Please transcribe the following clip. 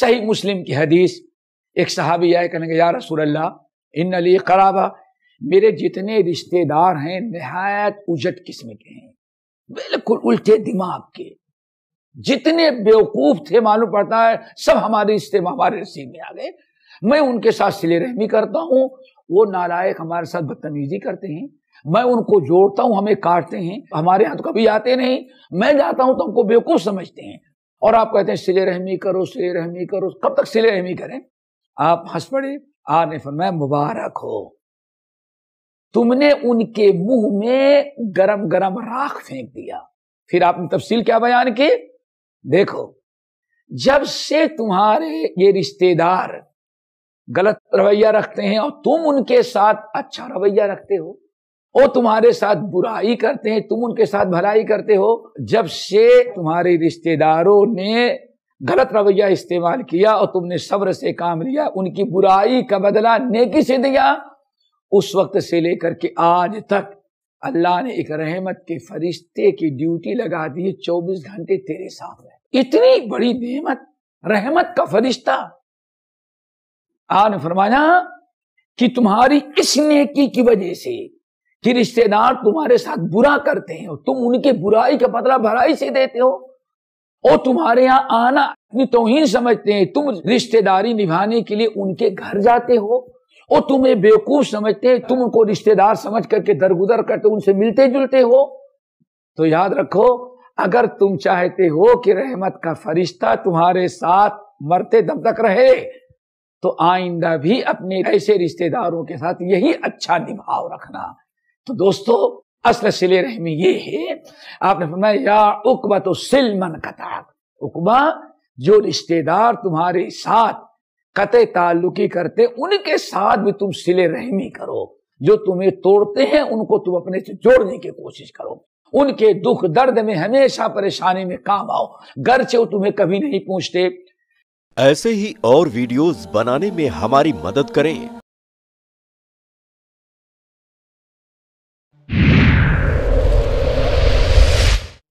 सही मुस्लिम की हदीस एक सहाबी आए कहेंगे या रसूल अल्लाह इन अली कराबा मेरे जितने रिश्तेदार हैं नहायत उजट किस्म के हैं बिल्कुल उल्टे दिमाग के जितने बेवकूफ थे मालूम पड़ता है सब हमारे रिश्ते हमारे रसीद में आ गए मैं उनके साथ सिले रहमी करता हूँ वो नालायक हमारे साथ बदतमीजी करते हैं मैं उनको जोड़ता हूँ हमें काटते हैं हमारे यहाँ तो कभी आते नहीं मैं जाता हूँ तो हमको बेवकूफ समझते हैं और आप कहते हैं सिले रहमी करो सिले रहमी करो कब तक सिले रहमी करें आप हंस पड़े आने ने मुबारक हो तुमने उनके मुंह में गरम गरम राख फेंक दिया फिर आपने तफसील क्या बयान की देखो जब से तुम्हारे ये रिश्तेदार गलत रवैया रखते हैं और तुम उनके साथ अच्छा रवैया रखते हो वो तुम्हारे साथ बुराई करते हैं तुम उनके साथ भलाई करते हो जब से तुम्हारे रिश्तेदारों ने गलत रवैया इस्तेमाल किया और तुमने सब्र से काम लिया उनकी बुराई का बदला नेकी से दिया उस वक्त से लेकर के आज तक अल्लाह ने एक रहमत के फरिश्ते की ड्यूटी लगा दी है चौबीस घंटे तेरे साथ रहे इतनी बड़ी नेमत रहमत का फरिश्ता आने फरमाया कि तुम्हारी इस नेकी की वजह से कि रिश्तेदार तुम्हारे साथ बुरा करते हैं तुम उनकी बुराई का बदला भराई से देते हो और तुम्हारे यहाँ आना अपनी तोहिन समझते हैं तुम रिश्तेदारी निभाने के लिए उनके घर जाते हो और तुम्हें बेवकूफ समझते हैं तुम उनको रिश्तेदार समझ करके दरगुदर करते उनसे मिलते जुलते हो तो याद रखो अगर तुम चाहते हो कि रहमत का फरिश्ता तुम्हारे साथ मरते दम तक रहे तो आइंदा भी अपने ऐसे रिश्तेदारों के साथ यही अच्छा निभाव रखना तो दोस्तों असल सिले रहमी ये है आपने फरमाया या उकबा तो सिलमन कताक उकबा जो रिश्तेदार तुम्हारे साथ कत ताल्लुकी करते उनके साथ भी तुम सिले रहमी करो जो तुम्हें तोड़ते हैं उनको तुम अपने से जोड़ने की कोशिश करो उनके दुख दर्द में हमेशा परेशानी में काम आओ घर से वो तुम्हें कभी नहीं पूछते ऐसे ही और वीडियोस बनाने में हमारी मदद करें